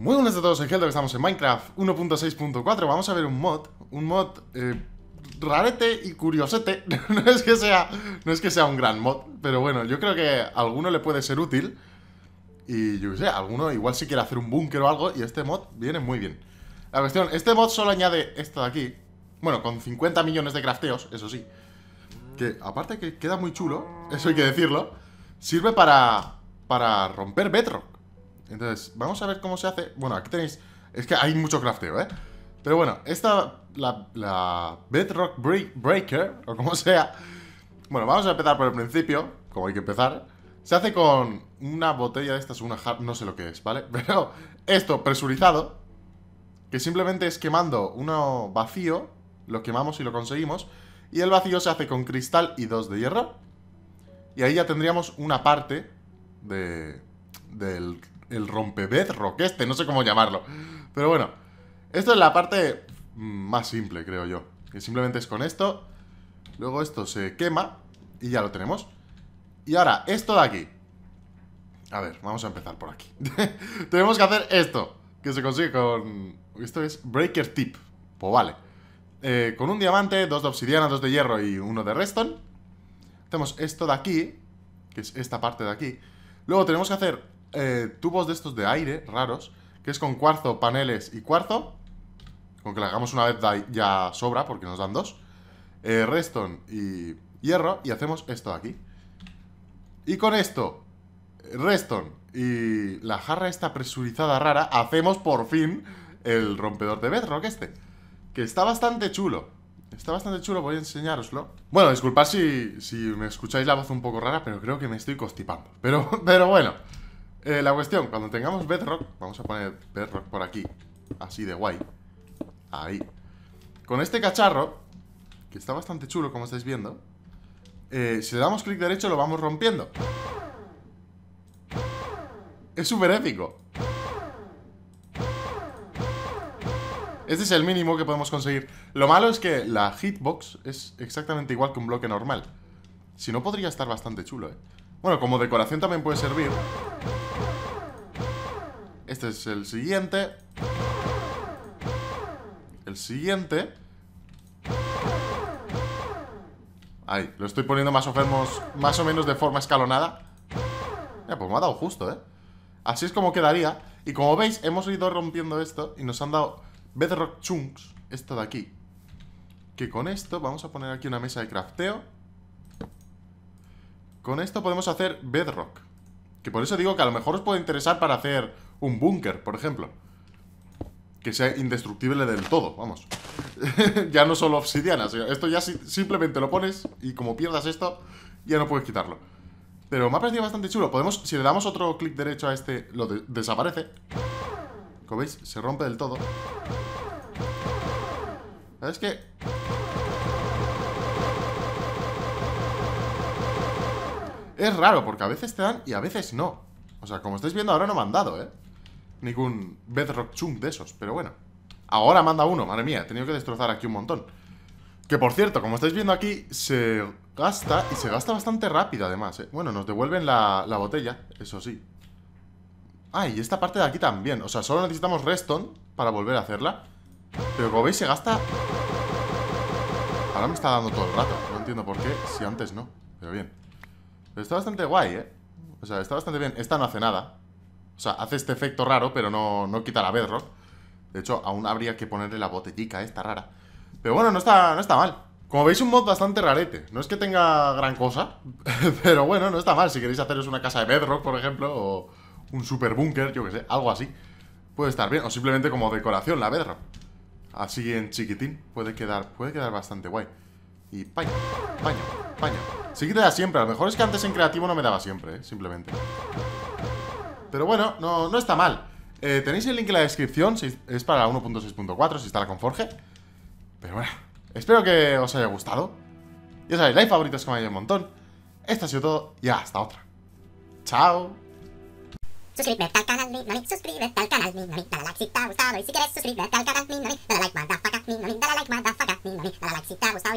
Muy buenas a todos, soy Heldo, que estamos en Minecraft 1.6.4 Vamos a ver un mod, un mod eh, rarete y curiosete no, es que sea, no es que sea un gran mod, pero bueno, yo creo que a alguno le puede ser útil Y yo qué sé, alguno igual si quiere hacer un búnker o algo Y este mod viene muy bien La cuestión, este mod solo añade esto de aquí Bueno, con 50 millones de crafteos, eso sí Que aparte que queda muy chulo, eso hay que decirlo Sirve para, para romper bedrock entonces, vamos a ver cómo se hace. Bueno, aquí tenéis... Es que hay mucho crafteo, ¿eh? Pero bueno, esta, la, Bedrock Breaker, o como sea. Bueno, vamos a empezar por el principio, como hay que empezar. Se hace con una botella de estas, una jar, no sé lo que es, ¿vale? Pero esto presurizado, que simplemente es quemando uno vacío, lo quemamos y lo conseguimos. Y el vacío se hace con cristal y dos de hierro. Y ahí ya tendríamos una parte de, del el rompebedrock este, no sé cómo llamarlo. Pero bueno, esto es la parte más simple, creo yo. Que simplemente es con esto. Luego esto se quema y ya lo tenemos. Y ahora, esto de aquí. A ver, vamos a empezar por aquí. tenemos que hacer esto, que se consigue con... Esto es Breaker Tip. Pues vale. Eh, con un diamante, dos de obsidiana, dos de hierro y uno de redstone. tenemos esto de aquí, que es esta parte de aquí. Luego tenemos que hacer eh, tubos de estos de aire raros, que es con cuarzo, paneles y cuarzo. Con que la hagamos una vez ya sobra, porque nos dan dos. Eh, Reston y hierro, y hacemos esto de aquí. Y con esto, Reston y la jarra esta presurizada rara, hacemos por fin el rompedor de bedrock este. Que está bastante chulo. Está bastante chulo, voy a enseñároslo. Bueno, disculpad si, me escucháis la voz un poco rara, pero creo que me estoy constipando. Pero, pero bueno. Eh, la cuestión, cuando tengamos bedrock, vamos a poner bedrock por aquí, así de guay. Ahí. Con este cacharro, que está bastante chulo como estáis viendo, eh, si le damos clic derecho lo vamos rompiendo. Es súper épico. Este es el mínimo que podemos conseguir. Lo malo es que la hitbox es exactamente igual que un bloque normal. Si no, podría estar bastante chulo, ¿eh? Bueno, como decoración también puede servir. Este es el siguiente. El siguiente. Ahí, lo estoy poniendo más o menos, más o menos de forma escalonada. Ya pues me ha dado justo, ¿eh? Así es como quedaría. Y como veis, hemos ido rompiendo esto y nos han dado bedrock chunks, esto de aquí. Que con esto vamos a poner aquí una mesa de crafteo. Con esto podemos hacer bedrock. Que por eso digo que a lo mejor os puede interesar para hacer un búnker, por ejemplo. Que sea indestructible del todo, vamos. ya no solo obsidiana, esto ya simplemente lo pones y como pierdas esto, ya no puedes quitarlo. Pero me ha parecido bastante chulo. Podemos, si le damos otro clic derecho a este, lo desaparece. Como veis, se rompe del todo. Es qué? Es raro, porque a veces te dan y a veces no. O sea, como estáis viendo, ahora no me han dado, ¿eh? ningún Bedrock Chunk de esos, pero bueno. Ahora manda uno, madre mía, he tenido que destrozar aquí un montón. Que por cierto, como estáis viendo aquí, se gasta y se gasta bastante rápido además, ¿eh? Bueno, nos devuelven la, la botella, eso sí. Ah, y esta parte de aquí también. O sea, solo necesitamos Reston para volver a hacerla. Pero como veis, se gasta... Ahora me está dando todo el rato. No entiendo por qué, si antes no. Pero bien. Pero está bastante guay, ¿eh? O sea, está bastante bien. Esta no hace nada, o sea, hace este efecto raro, pero no, no quita la bedrock. De hecho, aún habría que ponerle la botellica esta ¿eh? rara. Pero bueno, no está, no está mal. Como veis, un mod bastante rarete. No es que tenga gran cosa, pero bueno, no está mal. Si queréis haceros una casa de bedrock, por ejemplo, o un super búnker, yo que sé, algo así. Puede estar bien, o simplemente como decoración la bedrock. Así en chiquitín puede quedar, puede quedar bastante guay. Y paño, paño, paño. Sí que siempre, a lo mejor es que antes en creativo no me daba siempre, ¿eh? simplemente. Pero bueno, no, no está mal. Eh, tenéis el link en la descripción, si es para 1.6.4, si instala con Forge. Pero bueno, espero que os haya gustado. Ya sabéis, like, favoritos, como me hay un montón. Esto ha sido todo y hasta otra. ¡Chao! Suscríbete al canal Minami, suscríbete al canal Minami, dale like si te ha gustado y si quieres suscríbete al canal Minami, dale like, madafaca, Minami, dale like, madafaca, Minami, dale like si te ha gustado.